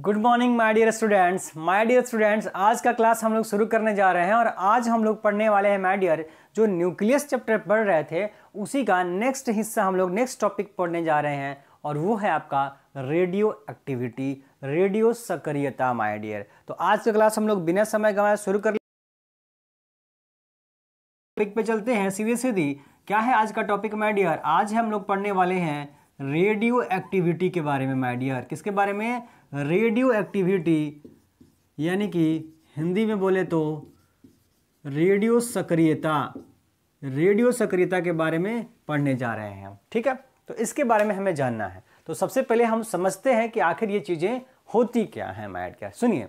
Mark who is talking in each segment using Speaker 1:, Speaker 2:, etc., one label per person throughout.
Speaker 1: Good morning my dear students my dear students आज का class हम लोग शुरू करने जा रहे हैं और आज हम लोग पढ़ने वाले हैं माई डियर जो न्यूक्लियस चैप्टर पढ़ रहे थे उसी का नेक्स्ट हिस्सा हम लोग नेक्स्ट टॉपिक पढ़ने जा रहे हैं और वो है आपका रेडियो एक्टिविटी रेडियो सक्रियता माई डियर तो आज का क्लास हम लोग बिना समय गवाए शुरू कर टॉपिक पे चलते हैं सीधे सीधी क्या है आज का टॉपिक माई डियर आज हम लोग पढ़ने वाले हैं रेडियो एक्टिविटी के बारे में माइडियर किसके बारे में रेडियो एक्टिविटी यानी कि हिंदी में बोले तो रेडियो सक्रियता रेडियो सक्रियता के बारे में पढ़ने जा रहे हैं हम ठीक है तो इसके बारे में हमें जानना है तो सबसे पहले हम समझते हैं कि आखिर ये चीज़ें होती क्या है माइड क्या सुनिए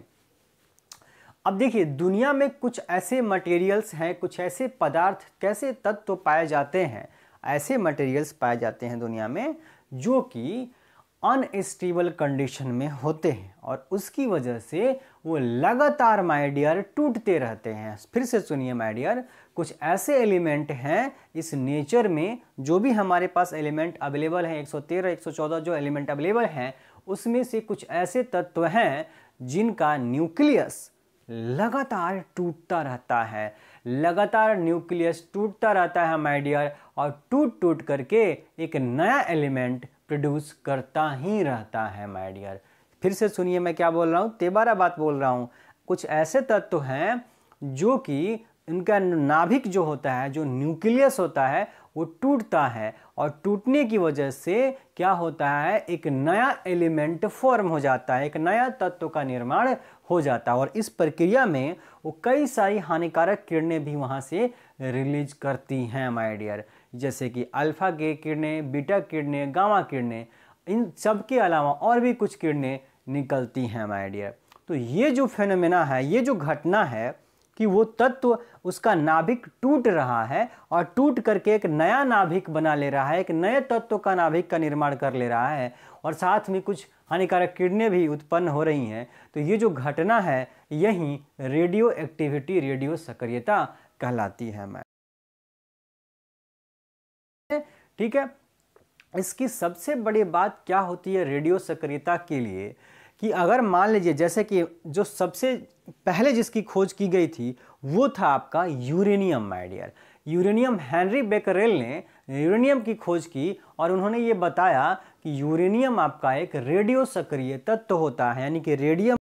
Speaker 1: अब देखिए दुनिया में कुछ ऐसे मटेरियल्स हैं कुछ ऐसे पदार्थ कैसे तत्व तो पाए जाते हैं ऐसे मटेरियल्स पाए जाते हैं दुनिया में जो कि अनस्टेबल कंडीशन में होते हैं और उसकी वजह से वो लगातार माइडियर टूटते रहते हैं फिर से सुनिए माइडियर कुछ ऐसे एलिमेंट हैं इस नेचर में जो भी हमारे पास एलिमेंट अवेलेबल हैं 113 114 जो एलिमेंट अवेलेबल हैं उसमें से कुछ ऐसे तत्व हैं जिनका न्यूक्लियस लगातार टूटता रहता है लगातार न्यूक्लियस टूटता रहता है माइडियर और टूट टूट करके एक नया एलिमेंट प्रोड्यूस करता ही रहता है माय डियर फिर से सुनिए मैं क्या बोल रहा हूँ तेबारा बात बोल रहा हूँ कुछ ऐसे तत्व हैं जो कि उनका नाभिक जो होता है जो न्यूक्लियस होता है वो टूटता है और टूटने की वजह से क्या होता है एक नया एलिमेंट फॉर्म हो जाता है एक नया तत्व का निर्माण हो जाता है और इस प्रक्रिया में वो कई सारी हानिकारक किरणें भी वहाँ से रिलीज करती हैं माय डियर जैसे कि अल्फ़ा के किरणें बीटा किरणें गामा किरणें इन सब के अलावा और भी कुछ किरणें निकलती हैं माय डियर तो ये जो फेनोमेना है ये जो घटना है कि वो तत्व उसका नाभिक टूट रहा है और टूट करके एक नया नाभिक बना ले रहा है एक नए तत्व का नाभिक का निर्माण कर ले रहा है और साथ में कुछ हानिकारक किरणें भी उत्पन्न हो रही हैं तो ये जो घटना है यही रेडियो एक्टिविटी रेडियो सक्रियता कहलाती है मैं ठीक है इसकी सबसे बड़ी बात क्या होती है रेडियो सक्रियता के लिए कि अगर मान लीजिए जैसे कि जो सबसे पहले जिसकी खोज की गई थी वो था आपका uranium my dear uranium Henry Becquerel ने यूरेनियम की खोज की और उन्होंने ये बताया कि यूरेनियम आपका एक रेडियो सक्रिय तत्व तो होता है यानी कि रेडियम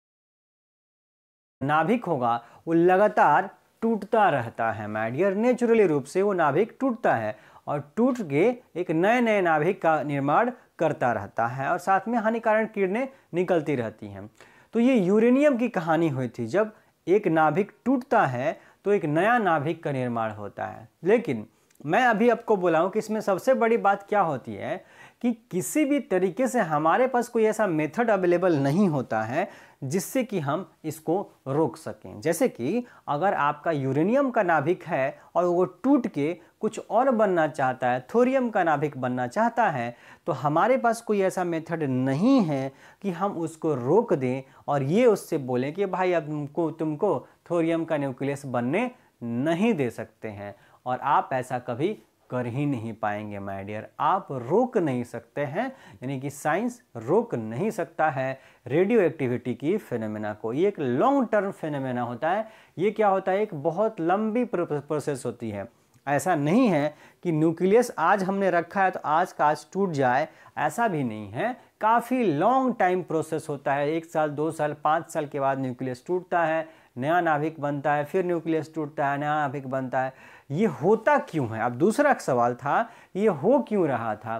Speaker 1: नाभिक होगा वो लगातार टूटता रहता है माइडियर नेचुरली रूप से वो नाभिक टूटता है और टूट के एक नए नए नाभिक का निर्माण करता रहता है और साथ में हानिकारक किरणें निकलती रहती हैं तो ये यूरेनियम की कहानी हुई थी जब एक नाभिक टूटता है तो एक नया नाभिक का निर्माण होता है लेकिन मैं अभी आपको बोलाऊं कि इसमें सबसे बड़ी बात क्या होती है कि किसी भी तरीके से हमारे पास कोई ऐसा मेथड अवेलेबल नहीं होता है जिससे कि हम इसको रोक सकें जैसे कि अगर आपका यूरेनियम का नाभिक है और वो टूट के कुछ और बनना चाहता है थोरियम का नाभिक बनना चाहता है तो हमारे पास कोई ऐसा मेथड नहीं है कि हम उसको रोक दें और ये उससे बोलें कि भाई अब तुमको तुमको थोरियम का न्यूक्लियस बनने नहीं दे सकते हैं और आप ऐसा कभी कर ही नहीं पाएंगे माय डियर आप रोक नहीं सकते हैं यानी कि साइंस रोक नहीं सकता है रेडियो एक्टिविटी की फिनमिना को ये एक लॉन्ग टर्म फिनमिना होता है ये क्या होता है एक बहुत लंबी प्रोसेस होती है ऐसा नहीं है कि न्यूक्लियस आज हमने रखा है तो आज का आज टूट जाए ऐसा भी नहीं है काफ़ी लॉन्ग टाइम प्रोसेस होता है एक साल दो साल पाँच साल के बाद न्यूक्लियस टूटता है नया नाभिक बनता है फिर न्यूक्लियस टूटता है नया नाभिक बनता है ये होता क्यों है अब दूसरा सवाल था ये हो क्यों रहा था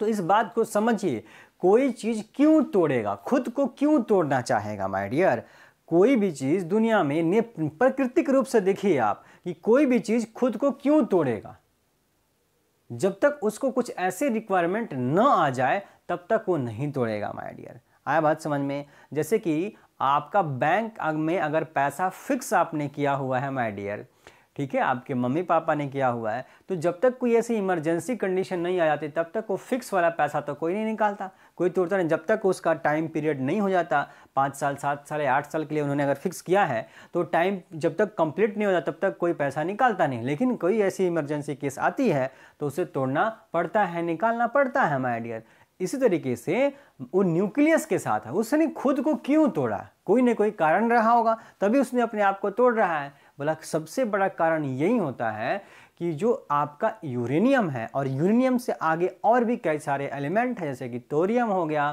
Speaker 1: तो इस बात को समझिए कोई चीज़ क्यों तोड़ेगा खुद को क्यों तोड़ना चाहेगा माय डियर कोई भी चीज़ दुनिया में प्राकृतिक रूप से देखिए आप कि कोई भी चीज़ खुद को क्यों तोड़ेगा जब तक उसको कुछ ऐसे रिक्वायरमेंट न आ जाए तब तक वो नहीं तोड़ेगा माय डियर आया बात समझ में जैसे कि आपका बैंक में अगर पैसा फिक्स आपने किया हुआ है माय डियर ठीक है आपके मम्मी पापा ने किया हुआ है तो जब तक कोई ऐसी इमरजेंसी कंडीशन नहीं आ जाती तब तक वो फिक्स वाला पैसा तो कोई नहीं निकालता कोई तोड़ता नहीं जब तक उसका टाइम पीरियड नहीं हो जाता पाँच साल सात साल या आठ साल के लिए उन्होंने अगर फिक्स किया है तो टाइम जब तक कंप्लीट नहीं होता तब तक कोई पैसा निकालता नहीं लेकिन कोई ऐसी इमरजेंसी केस आती है तो उसे तोड़ना पड़ता है निकालना पड़ता है माइडियर डियर इसी तरीके से वो न्यूक्लियस के साथ है उसने खुद को क्यों तोड़ा कोई ना कोई कारण रहा होगा तभी उसने अपने आप को तोड़ रहा है बोला सबसे बड़ा कारण यही होता है कि जो आपका यूरेनियम है और यूरेनियम से आगे और भी कई सारे एलिमेंट हैं जैसे कि तोरियम हो गया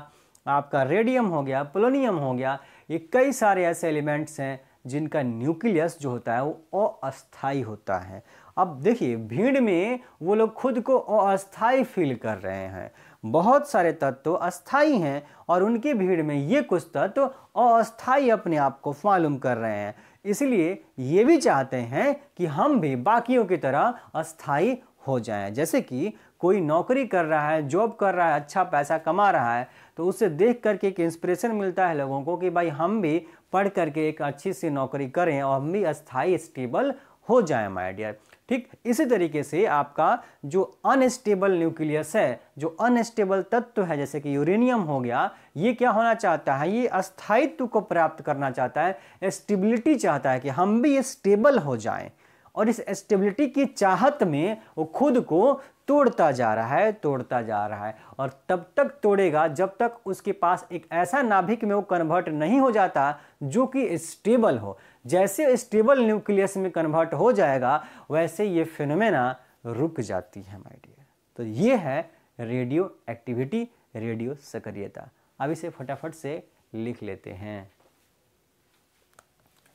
Speaker 1: आपका रेडियम हो गया पोलोनियम हो गया ये कई सारे ऐसे एलिमेंट्स हैं जिनका न्यूक्लियस जो होता है वो अस्थाई होता है अब देखिए भीड़ में वो लोग खुद को अस्थाई फील कर रहे हैं बहुत सारे तत्व अस्थाई हैं और उनकी भीड़ में ये कुछ तत्व अस्थाई अपने आप को मालूम कर रहे हैं इसलिए ये भी चाहते हैं कि हम भी बाकियों की तरह अस्थाई हो जाएं जैसे कि कोई नौकरी कर रहा है जॉब कर रहा है अच्छा पैसा कमा रहा है तो उसे देख करके एक इंस्पिरेशन मिलता है लोगों को कि भाई हम भी पढ़ करके एक अच्छी सी नौकरी करें और हम भी अस्थाई स्टेबल हो जाए माइडियर डियर ठीक इसी तरीके से आपका जो अनस्टेबल न्यूक्लियस है जो अनस्टेबल तत्व है जैसे कि यूरेनियम हो गया ये क्या होना चाहता है ये अस्थायित्व को प्राप्त करना चाहता है स्टेबिलिटी चाहता है कि हम भी ये स्टेबल हो जाएं और इस स्टेबिलिटी की चाहत में वो खुद को तोड़ता जा रहा है तोड़ता जा रहा है और तब तक तोड़ेगा जब तक उसके पास एक ऐसा नाभिक में वो कन्वर्ट नहीं हो जाता जो कि स्टेबल हो जैसे स्टेबल न्यूक्लियस में कन्वर्ट हो जाएगा वैसे ये फिनोमेना रुक जाती है माय डियर तो ये है रेडियो एक्टिविटी रेडियो सक्रियता अब इसे फटाफट से लिख लेते हैं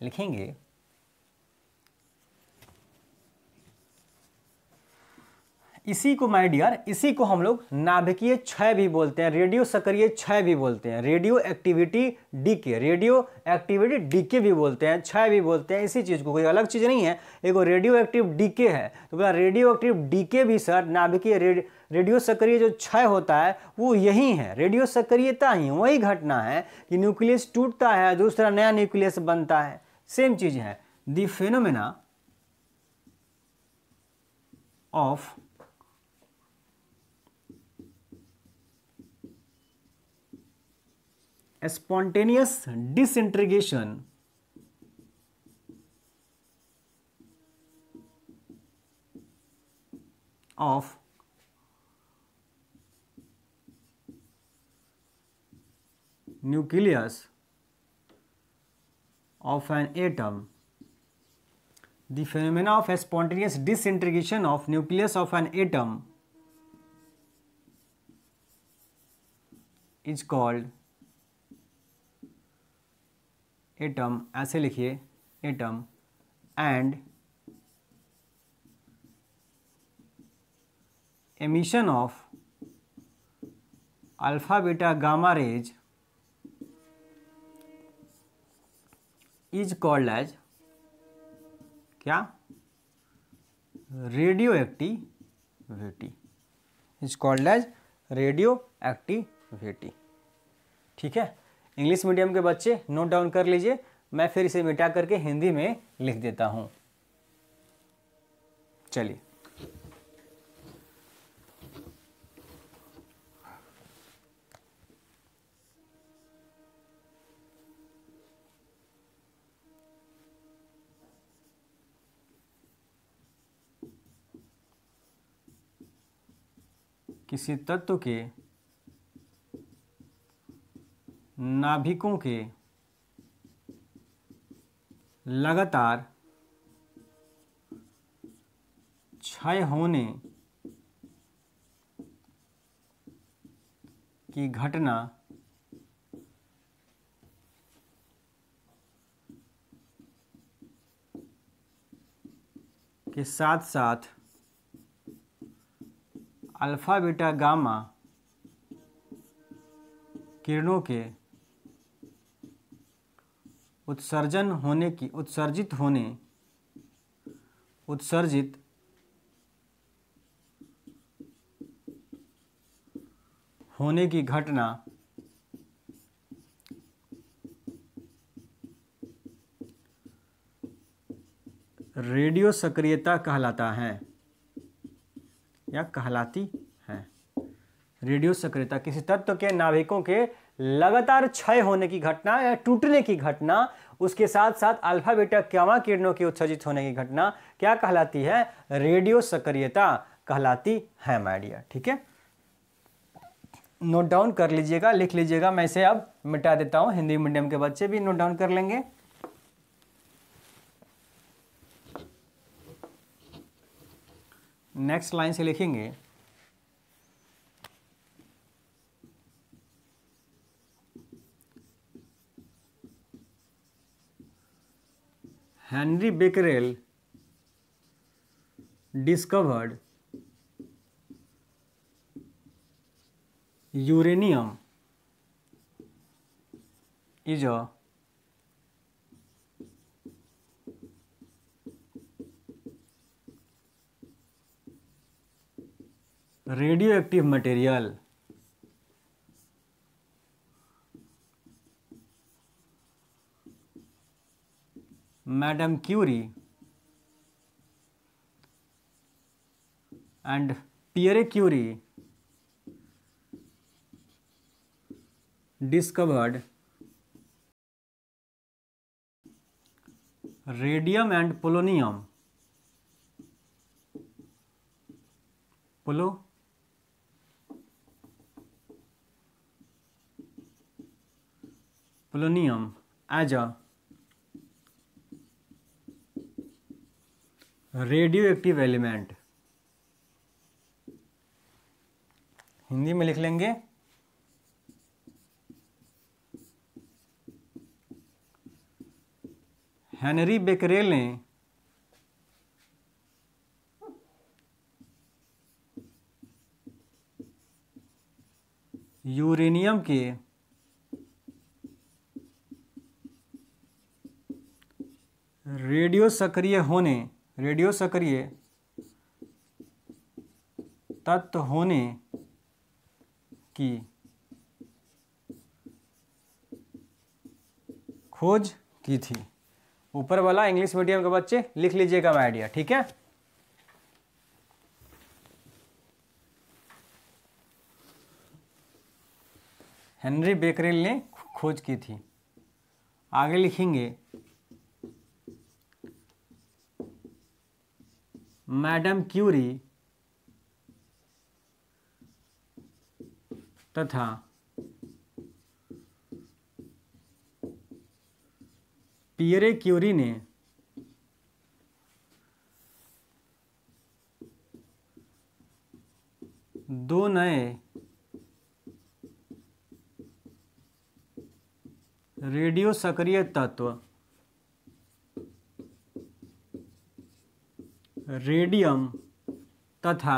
Speaker 1: लिखेंगे इसी को माय डियर इसी को हम लोग नाभिकीय क्षय भी बोलते हैं रेडियो सक्रिय क्षय भी बोलते हैं radioactivity decay radioactivity decay भी बोलते हैं क्षय भी बोलते हैं इसी चीज़ को कोई अलग चीज़ नहीं है एगो रेडियो एक्टिव डी के है तो बोला रेडियो एक्टिव डी के भी सर नाभिकीय रेडियो रेडियो सक्रिय जो क्षय होता है वो यही है रेडियो सक्रियता ही वही घटना है कि न्यूक्लियस टूटता है दूसरा नया न्यूक्लियस बनता है सेम चीज़ है the phenomena of a spontaneous disintegration of nucleus of an atom. The phenomena of a spontaneous disintegration of nucleus of an atom is called atom ऐसे लिखिए atom and emission of alpha beta gamma rays is called as क्या radioactivity is called as radioactivity ठीक है English medium के बच्चे note down कर लीजिए मैं फिर इसे मिटा करके हिंदी में लिख देता हूँ चलिए किसी तत्व के नाभिकों के लगातार क्षय होने की घटना के साथ साथ अल्फा बीटा गामा किरणों के उत्सर्जन होने की उत्सर्जित होने उत्सर्जित होने की घटना रेडियो सक्रियता कहलाता है या कहलाती है रेडियो सक्रियता किसी तत्व के नाभिकों के लगातार क्षय होने की घटना या टूटने की घटना उसके साथ साथ अल्फा बेटा क्यावा किरणों के उत्सर्जित होने की घटना क्या कहलाती है रेडियो सक्रियता कहलाती है माइडिया ठीक है नोट डाउन कर लीजिएगा लिख लीजिएगा मैं इसे अब मिटा देता हूं हिंदी मीडियम के बच्चे भी नोट डाउन कर लेंगे नेक्स्ट लाइन से लिखेंगे Henry Becquerel discovered uranium is a radioactive material madam Curie and Pierre Curie discovered radium and polonium polo polonium as a radioactive element Hindi में लिख लेंगे हेनरी बेकरेल ने uranium के radio सक्रिय होने radio सक्रिय तत्व होने की खोज की थी ऊपर वाला इंग्लिश मीडियम के बच्चे लिख लीजिएगा आइडिया ठीक है हेनरी बेकरेल ने खोज की थी आगे लिखेंगे मैडम क्यूरी तथा पियरे क्यूरी ने दो नए रेडियो सक्रिय तत्व रेडियम तथा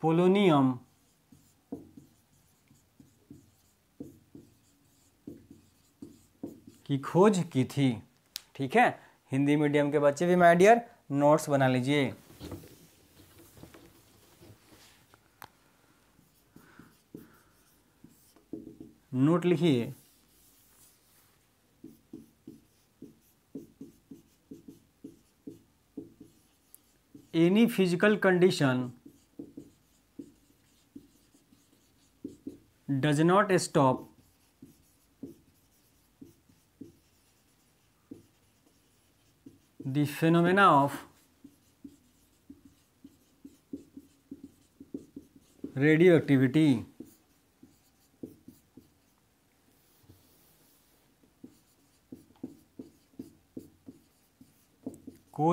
Speaker 1: पोलोनियम की खोज की थी ठीक है हिंदी मीडियम के बच्चे भी माय डियर नोट्स बना लीजिए नोट लिखिए any physical condition does not stop the phenomena of radioactivity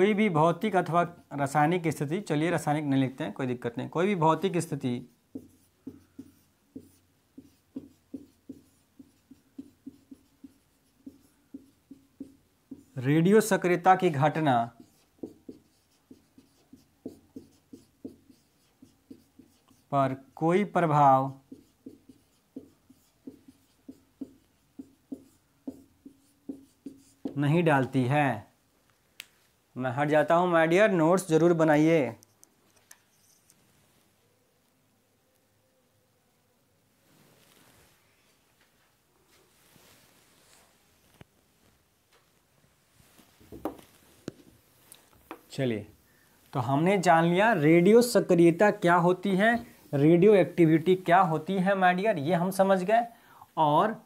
Speaker 1: कोई भी भौतिक अथवा रासायनिक स्थिति चलिए रासायनिक नहीं लिखते हैं कोई दिक्कत नहीं कोई भी भौतिक स्थिति रेडियो सक्रियता की घटना पर कोई प्रभाव नहीं डालती है मैं हट जाता हूँ माई डियर नोट्स ज़रूर बनाइए चलिए तो हमने जान लिया रेडियो सक्रियता क्या होती है रेडियो एक्टिविटी क्या होती है मैडियर ये हम समझ गए और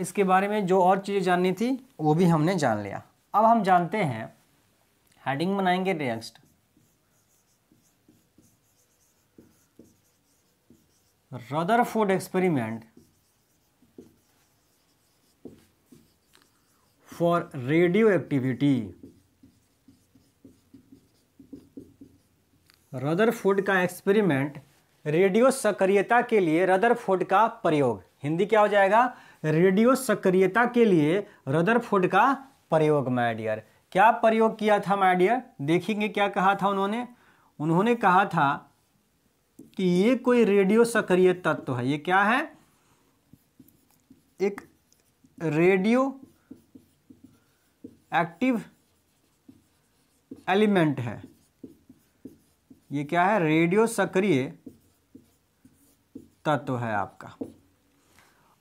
Speaker 1: इसके बारे में जो और चीज़ें जाननी थी वो भी हमने जान लिया अब हम जानते हैं हेडिंग बनाएंगे नेक्स्ट रदर Rutherford experiment for radioactivity Rutherford का एक्सपेरिमेंट रेडियो सक्रियता के लिए रदर रदरफोर्ड का प्रयोग हिंदी क्या हो जाएगा रेडियो सक्रियता के लिए रदर रदरफोर्ड का प्रयोग माइडियर क्या प्रयोग किया था माइडियर देखेंगे क्या कहा था उन्होंने उन्होंने कहा था कि ये कोई रेडियो सक्रिय तत्व है ये क्या है एक रेडियो एक्टिव एलिमेंट है ये क्या है रेडियो सक्रिय तत्व है आपका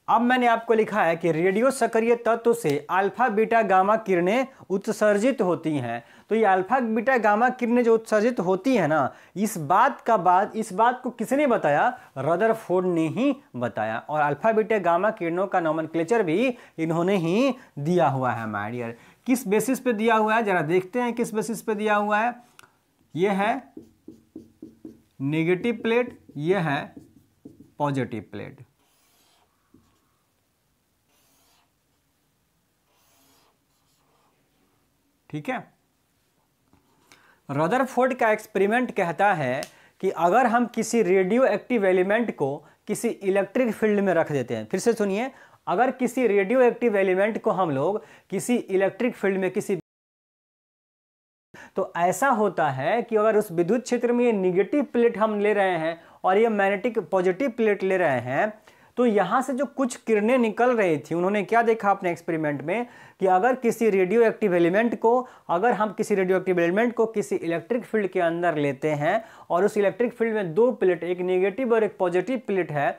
Speaker 1: अब मैंने आपको लिखा है कि रेडियो सक्रिय तत्व से अल्फा बीटा गामा किरणें उत्सर्जित होती हैं तो ये अल्फा बीटा गामा किरणें जो उत्सर्जित होती है ना इस बात का बात इस बात को किसने बताया रदरफोर्ड ने ही बताया और अल्फा बीटा गामा किरणों का नॉमन भी इन्होंने ही दिया हुआ है माइडियर किस बेसिस पे दिया हुआ है जरा देखते हैं किस बेसिस पे दिया हुआ है ये है नेगेटिव प्लेट ये है पॉजिटिव प्लेट ठीक है रदरफोर्ड का एक्सपेरिमेंट कहता है कि अगर हम किसी रेडियो एक्टिव एलिमेंट को किसी इलेक्ट्रिक फील्ड में रख देते हैं फिर से सुनिए अगर किसी रेडियो एक्टिव एलिमेंट को हम लोग किसी इलेक्ट्रिक फील्ड में किसी तो ऐसा होता है कि अगर उस विद्युत क्षेत्र में ये निगेटिव प्लेट हम ले रहे हैं और ये मैग्नेटिक पॉजिटिव प्लेट ले रहे हैं तो यहाँ से जो कुछ किरणें निकल रही थी उन्होंने क्या देखा अपने एक्सपेरिमेंट में कि अगर किसी रेडियो एक्टिव एलिमेंट को अगर हम किसी रेडियो एक्टिव एलिमेंट को किसी इलेक्ट्रिक फील्ड के अंदर लेते हैं और उस इलेक्ट्रिक फील्ड में दो प्लेट एक निगेटिव और एक पॉजिटिव प्लेट है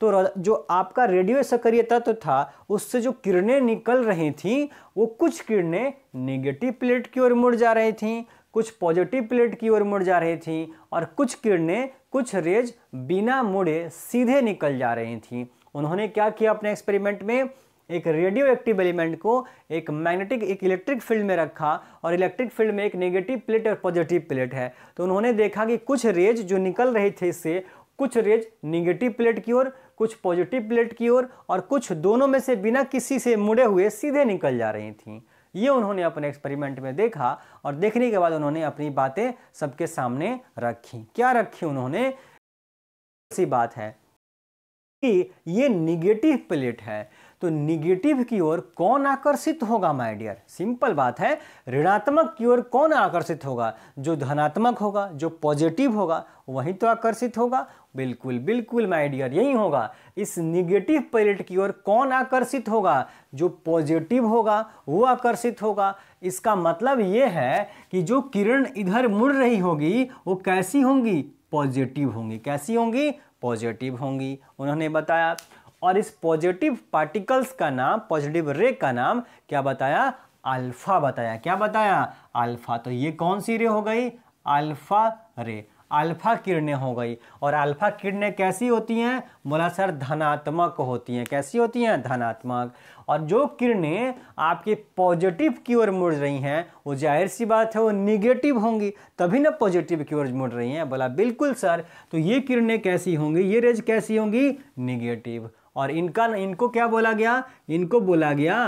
Speaker 1: तो जो आपका रेडियो सक्रिय तत्व तो था उससे जो किरणें निकल रही थी वो कुछ किरणें निगेटिव प्लेट की ओर मुड़ जा रही थी कुछ पॉजिटिव प्लेट की ओर मुड़ जा रही थी और कुछ किरणें कुछ रेज बिना मुड़े सीधे निकल जा रही थी उन्होंने क्या किया अपने एक्सपेरिमेंट में एक रेडियो एक्टिव एलिमेंट को एक मैग्नेटिक एक इलेक्ट्रिक फील्ड में रखा और इलेक्ट्रिक फील्ड में एक नेगेटिव प्लेट और पॉजिटिव प्लेट है तो उन्होंने देखा कि कुछ रेज जो निकल रहे थे इससे कुछ रेज निगेटिव प्लेट की ओर कुछ पॉजिटिव प्लेट की ओर और, और कुछ दोनों में से बिना किसी से मुड़े हुए सीधे निकल जा रही थी ये उन्होंने अपने एक्सपेरिमेंट में देखा और देखने के बाद उन्होंने अपनी बातें सबके सामने रखी क्या रखी उन्होंने सी बात है कि ये निगेटिव प्लेट है तो निगेटिव की ओर कौन आकर्षित होगा माय डियर सिंपल बात है ऋणात्मक की ओर कौन आकर्षित होगा जो धनात्मक होगा जो पॉजिटिव होगा वही तो आकर्षित होगा बिल्कुल बिल्कुल माय डियर यही होगा इस निगेटिव पैलेट की ओर कौन आकर्षित होगा जो पॉजिटिव होगा वो आकर्षित होगा इसका मतलब ये है कि जो किरण इधर मुड़ रही होगी वो कैसी होंगी पॉजिटिव होंगी कैसी होंगी पॉजिटिव होंगी उन्होंने बताया और इस पॉजिटिव पार्टिकल्स का नाम पॉजिटिव रे का नाम क्या बताया अल्फा बताया क्या बताया अल्फा तो ये कौन सी रे हो गई अल्फा रे अल्फा किरणें हो गई और अल्फा किरणें कैसी होती हैं बोला सर धनात्मक होती हैं कैसी होती हैं धनात्मक और जो किरणें आपके पॉजिटिव की ओर मुड़ रही हैं वो जाहिर सी बात है वो निगेटिव होंगी तभी ना पॉजिटिव की ओर मुड़ रही हैं बोला बिल्कुल सर तो ये किरणें कैसी होंगी ये रेज कैसी होंगी निगेटिव और इनका इनको क्या बोला गया इनको बोला गया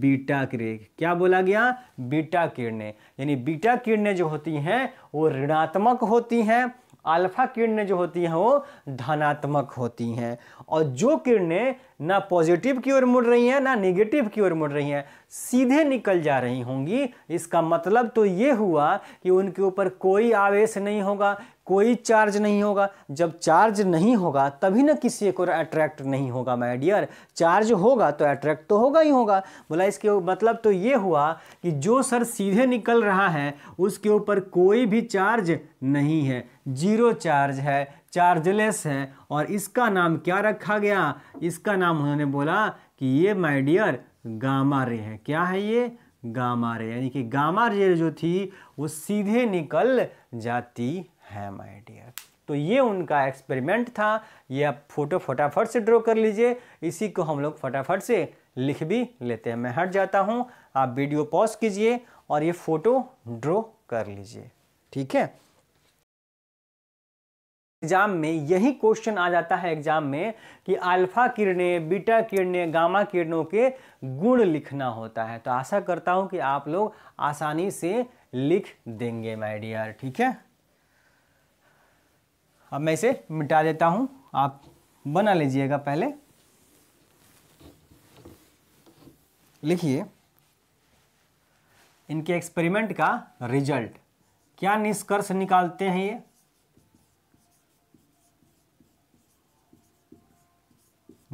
Speaker 1: बीटा किरण क्या बोला गया बीटा किरणें यानी बीटा किरणें जो होती हैं वो ऋणात्मक होती हैं अल्फा किरणें जो होती हैं वो धनात्मक होती हैं और जो किरणें ना पॉजिटिव की ओर मुड़ रही हैं ना नेगेटिव की ओर मुड़ रही हैं सीधे निकल जा रही होंगी इसका मतलब तो ये हुआ कि उनके ऊपर कोई आवेश नहीं होगा कोई चार्ज नहीं होगा जब चार्ज नहीं होगा तभी ना किसी को अट्रैक्ट नहीं होगा माय डियर चार्ज होगा तो अट्रैक्ट तो होगा ही होगा बोला इसके मतलब तो ये हुआ कि जो सर सीधे निकल रहा है उसके ऊपर कोई भी चार्ज नहीं है जीरो चार्ज है चार्जलेस है और इसका नाम क्या रखा गया इसका नाम उन्होंने बोला कि ये माय डियर गामा रे है क्या है ये गामा रे यानी कि गामा रे जो थी वो सीधे निकल जाती है माय डियर तो ये उनका एक्सपेरिमेंट था ये आप फोटो फटाफट से ड्रॉ कर लीजिए इसी को हम लोग फटाफट से लिख भी लेते हैं मैं हट जाता हूँ आप वीडियो पॉज कीजिए और ये फ़ोटो ड्रॉ कर लीजिए ठीक है एग्जाम में यही क्वेश्चन आ जाता है एग्जाम में कि अल्फा किरणें बीटा किरणें गामा किरणों के गुण लिखना होता है तो आशा करता हूं कि आप लोग आसानी से लिख देंगे माय डियर ठीक है अब मैं इसे मिटा देता हूँ आप बना लीजिएगा पहले लिखिए इनके एक्सपेरिमेंट का रिजल्ट क्या निष्कर्ष निकालते हैं ये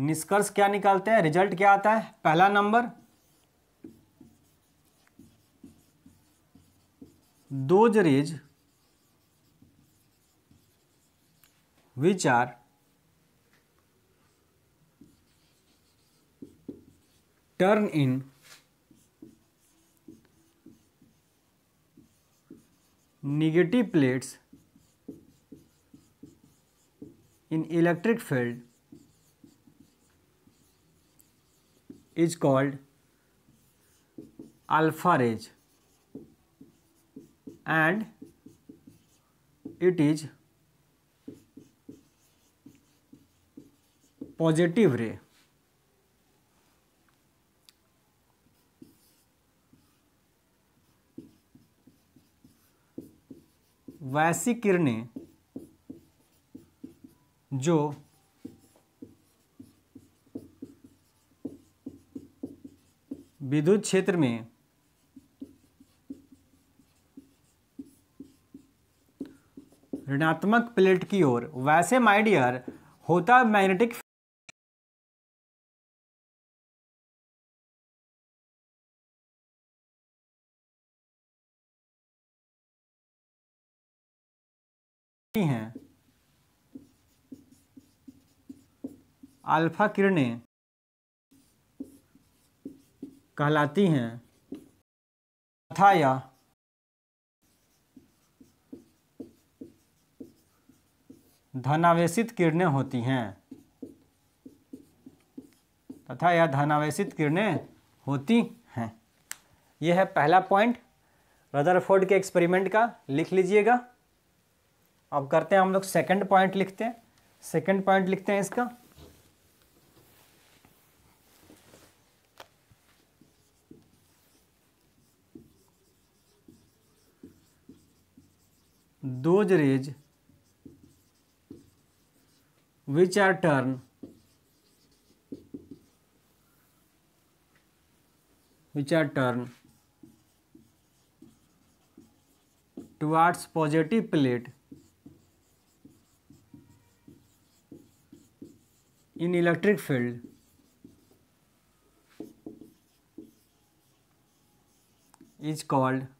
Speaker 1: निष्कर्ष क्या निकालते हैं रिजल्ट क्या आता है पहला number those rays which are turn in negative plates in electric field is called alpha rays and it is positive ray वैसी किरणें जो विद्युत क्षेत्र में ऋणात्मक प्लेट की ओर वैसे माइडियर होता मैग्नेटिक अल्फा किरणें कहलाती हैं तथा या धनावेशित किरणें होती हैं तथा या धनावेशित किरणें होती हैं यह है पहला पॉइंट रदरफोर्ड के एक्सपेरिमेंट का लिख लीजिएगा अब करते हैं हम लोग सेकंड पॉइंट लिखते हैं सेकंड पॉइंट लिखते हैं इसका those rays which are turned which are turned towards positive plate in electric field is called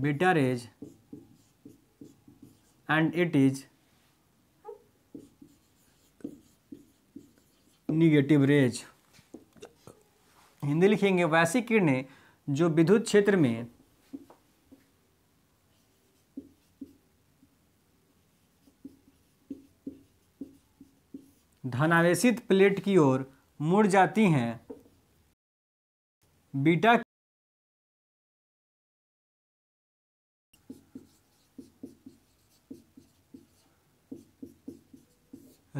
Speaker 1: beta rays and it is negative rays Hindi लिखेंगे वैसी किरणें जो विद्युत क्षेत्र में धनावेशित प्लेट की ओर मुड़ जाती हैं बीटा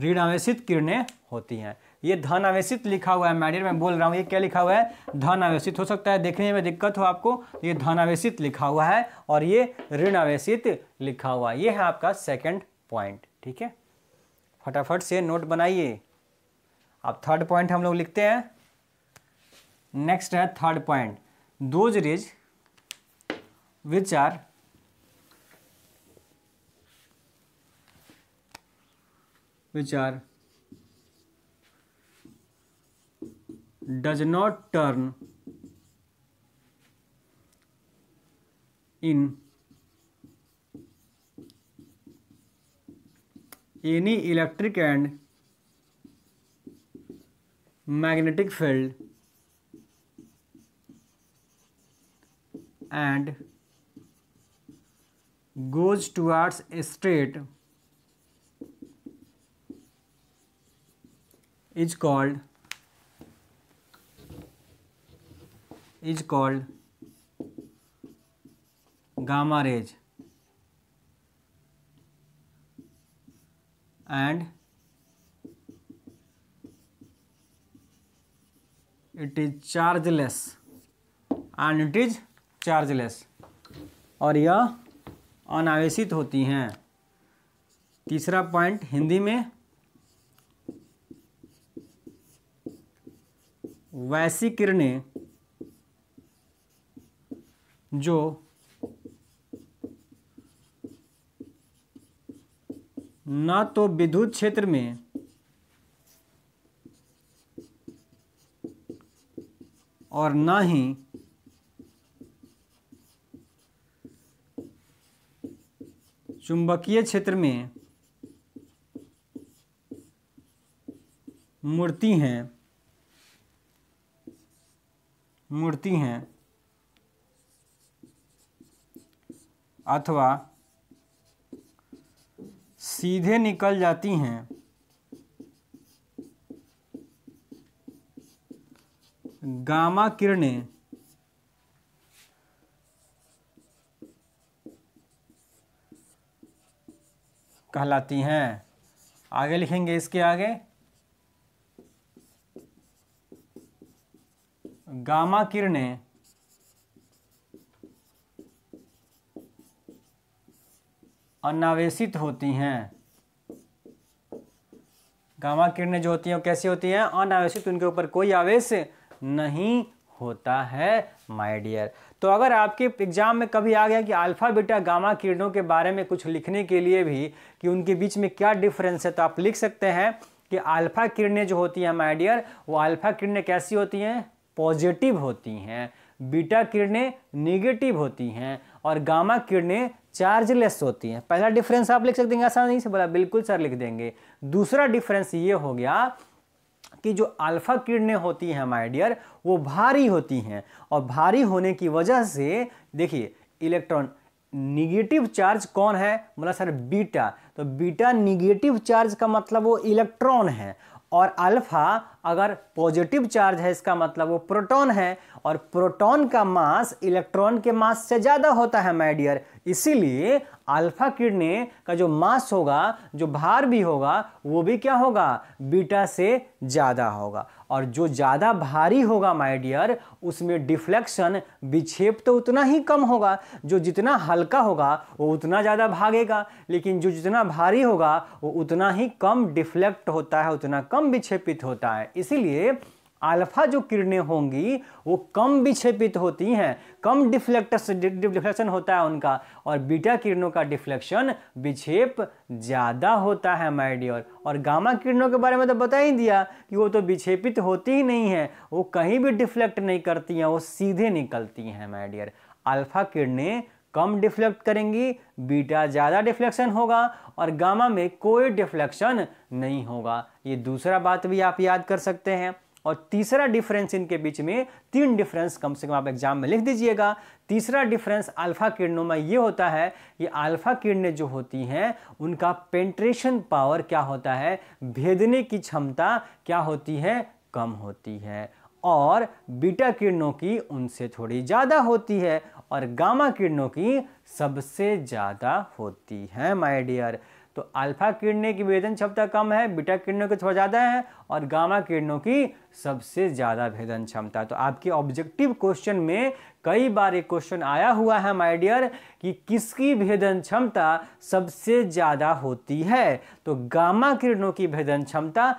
Speaker 1: ऋण आवेशित किरणें होती हैं ये धन आवेशित लिखा हुआ है मैडियर मैं बोल रहा हूँ ये क्या लिखा हुआ है धन आवेशित हो सकता है देखने में दिक्कत हो आपको ये धन आवेशित लिखा हुआ है और ये ऋण आवेशित लिखा हुआ है ये है आपका सेकेंड पॉइंट ठीक है फटाफट से नोट बनाइए अब थर्ड पॉइंट हम लोग लिखते हैं नेक्स्ट है third point those rays which are which are does not turn in any electric and magnetic field and goes towards a straight is called is called gamma rays and it is chargeless and it is chargeless और यह अनावेशित होती हैं तीसरा point Hindi में वैसी किरणें जो ना तो विद्युत क्षेत्र में और ना ही चुंबकीय क्षेत्र में मूर्ति हैं मूर्ति हैं अथवा सीधे निकल जाती हैं गामा किरणें कहलाती हैं आगे लिखेंगे इसके आगे गामा किरणें अनावेशित होती हैं गामा किरणें जो होती हैं वो कैसी होती हैं अनावेशित उनके ऊपर कोई आवेश नहीं होता है माय डियर तो अगर आपके एग्जाम में कभी आ गया कि अल्फा बीटा गामा किरणों के बारे में कुछ लिखने के लिए भी कि उनके बीच में क्या डिफरेंस है तो आप लिख सकते हैं कि अल्फा किरणें जो होती हैं माय डियर वो अल्फा किरणें कैसी होती हैं पॉजिटिव होती हैं बीटा किरणें निगेटिव होती हैं और गामा किरणें चार्जलेस होती हैं पहला डिफरेंस आप लिख सकते हैं आसानी से बोला बिल्कुल सर लिख देंगे दूसरा डिफरेंस ये हो गया कि जो अल्फा किरणें होती हैं माय डियर वो भारी होती हैं और भारी होने की वजह से देखिए इलेक्ट्रॉन निगेटिव चार्ज कौन है बोला सर बीटा तो बीटा निगेटिव चार्ज का मतलब वो इलेक्ट्रॉन है और अल्फा अगर पॉजिटिव चार्ज है इसका मतलब वो प्रोटॉन है और प्रोटॉन का मास इलेक्ट्रॉन के मास से ज़्यादा होता है माइडियर इसीलिए अल्फा किरणें का जो मास होगा जो भार भी होगा वो भी क्या होगा बीटा से ज़्यादा होगा और जो ज़्यादा भारी होगा माय डियर उसमें डिफ्लेक्शन विक्षेप तो उतना ही कम होगा जो जितना हल्का होगा वो उतना ज़्यादा भागेगा लेकिन जो जितना भारी होगा वो उतना ही कम डिफ्लेक्ट होता है उतना कम विक्षेपित होता है इसीलिए अल्फा जो किरणें होंगी वो कम विक्षेपित होती हैं कम डिफ्लेक्टस डिफ्लेक्शन होता है उनका और बीटा किरणों का डिफ्लेक्शन विक्षेप ज़्यादा होता है माइडियर और गामा किरणों के बारे में तो बता ही दिया कि वो तो विक्षेपित होती ही नहीं है वो कहीं भी डिफ्लेक्ट नहीं करती हैं वो सीधे निकलती हैं माइडियर अल्फा किरणें कम डिफ्लेक्ट करेंगी बीटा ज़्यादा डिफ्लेक्शन होगा और गामा में कोई डिफ्लेक्शन नहीं होगा ये दूसरा बात भी आप याद कर सकते हैं और तीसरा डिफरेंस इनके बीच में तीन डिफरेंस कम से कम आप एग्जाम में लिख दीजिएगा तीसरा डिफरेंस अल्फा किरणों में ये होता है कि अल्फा किरणें जो होती हैं उनका पेंट्रेशन पावर क्या होता है भेदने की क्षमता क्या होती है कम होती है और बीटा किरणों की उनसे थोड़ी ज़्यादा होती है और गामा किरणों की सबसे ज़्यादा होती है माय डियर तो अल्फा किरणें की भेदन क्षमता कम है बीटा किरणों की थोड़ा ज़्यादा है और गामा किरणों की सबसे ज़्यादा भेदन क्षमता तो आपके ऑब्जेक्टिव क्वेश्चन में कई बार एक क्वेश्चन आया हुआ है माय डियर कि किसकी भेदन क्षमता सबसे ज़्यादा होती है तो गामा किरणों की भेदन क्षमता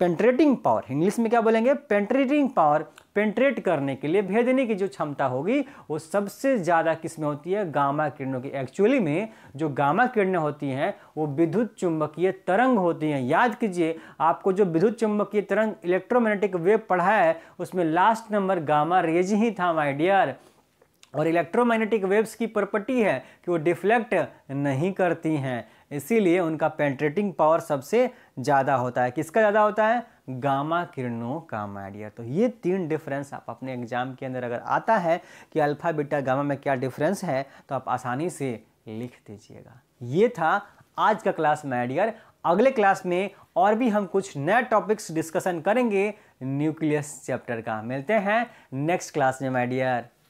Speaker 1: पेंट्रेटिंग पावर इंग्लिश में क्या बोलेंगे पेंट्रेटिंग पावर पेंट्रेट करने के लिए भेदने की जो क्षमता होगी वो सबसे ज़्यादा किसमें होती है गामा किरणों की एक्चुअली में जो गामा किरणें होती हैं वो विद्युत चुंबकीय तरंग होती हैं याद कीजिए आपको जो विद्युत चुंबकीय तरंग इलेक्ट्रोमैग्नेटिक वेव पढ़ा है उसमें लास्ट नंबर गामा रेज ही था माई डियर और इलेक्ट्रोमैग्नेटिक वेव्स की प्रॉपर्टी है कि वो डिफ्लेक्ट नहीं करती हैं इसीलिए उनका पेंट्रेटिंग पावर सबसे ज़्यादा होता है किसका ज़्यादा होता है गामा किरणों का माइडियर तो ये तीन डिफरेंस आप अपने एग्जाम के अंदर अगर आता है कि अल्फा बीटा गामा में क्या डिफरेंस है तो आप आसानी से लिख दीजिएगा ये था आज का क्लास माइडियर अगले क्लास में और भी हम कुछ नया टॉपिक्स डिस्कशन करेंगे न्यूक्लियस चैप्टर का मिलते हैं नेक्स्ट क्लास में माइडियर